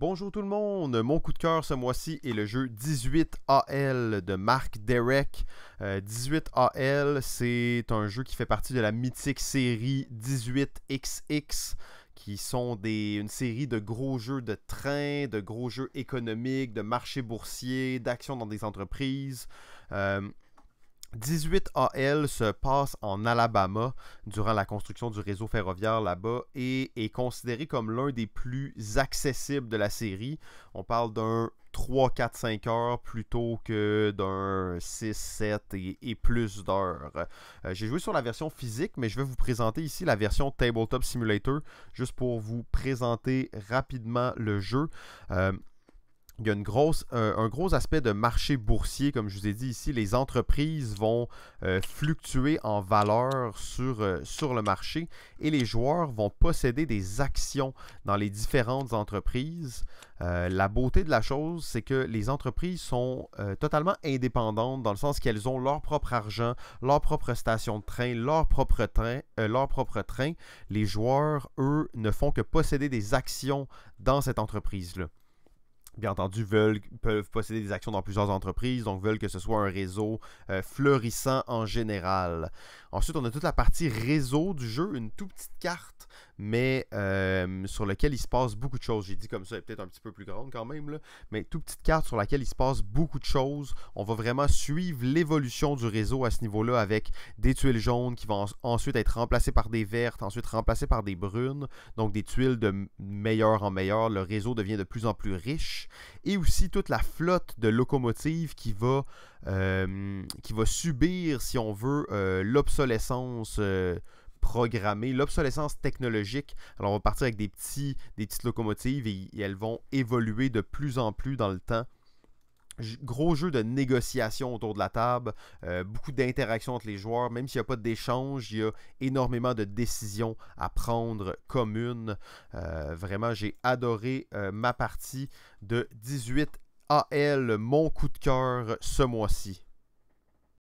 Bonjour tout le monde, mon coup de cœur ce mois-ci est le jeu 18AL de Mark Derek. 18AL, euh, c'est un jeu qui fait partie de la mythique série 18XX qui sont des, une série de gros jeux de train, de gros jeux économiques, de marchés boursiers, d'actions dans des entreprises. Euh, 18 AL se passe en Alabama durant la construction du réseau ferroviaire là-bas et est considéré comme l'un des plus accessibles de la série. On parle d'un 3, 4, 5 heures plutôt que d'un 6, 7 et, plus d'heures. Euh, j'ai joué sur la version physique, mais je vais vous présenter ici la version Tabletop Simulator juste pour vous présenter rapidement le jeu. Euh, il y a un gros aspect de marché boursier, comme je vous ai dit ici. Les entreprises vont euh, fluctuer en valeur sur, euh, sur le marché et les joueurs vont posséder des actions dans les différentes entreprises. Euh, la beauté de la chose, c'est que les entreprises sont totalement indépendantes dans le sens qu'elles ont leur propre argent, leur propre station de train, leur propre train, leur propre train. Les joueurs, eux, ne font que posséder des actions dans cette entreprise-là bien entendu, veulent, peuvent posséder des actions dans plusieurs entreprises, donc veulent que ce soit un réseau euh, fleurissant florissant en général. Ensuite, on a toute la partie réseau du jeu, une toute petite carte mais euh, sur lequel il se passe beaucoup de choses. J'ai dit comme ça, elle est peut-être un petit peu plus grande quand même, là, mais toute petite carte sur laquelle il se passe beaucoup de choses. On va vraiment suivre l'évolution du réseau à ce niveau-là avec des tuiles jaunes qui vont ensuite être remplacées par des vertes, ensuite remplacées par des brunes, donc des tuiles de meilleur en meilleur. Le réseau devient de plus en plus riche et aussi toute la flotte de locomotives qui va, euh, qui va subir, si on veut, euh, l'obsolescence programmer l'obsolescence technologique. Alors on va partir avec des, petits, des petites locomotives et, elles vont évoluer de plus en plus dans le temps gros jeu de négociation autour de la table, euh, beaucoup d'interactions entre les joueurs, même s'il n'y a pas d'échange, il y a énormément de décisions à prendre communes. Euh, vraiment, j'ai adoré euh, ma partie de 18 AL, mon coup de cœur ce mois-ci.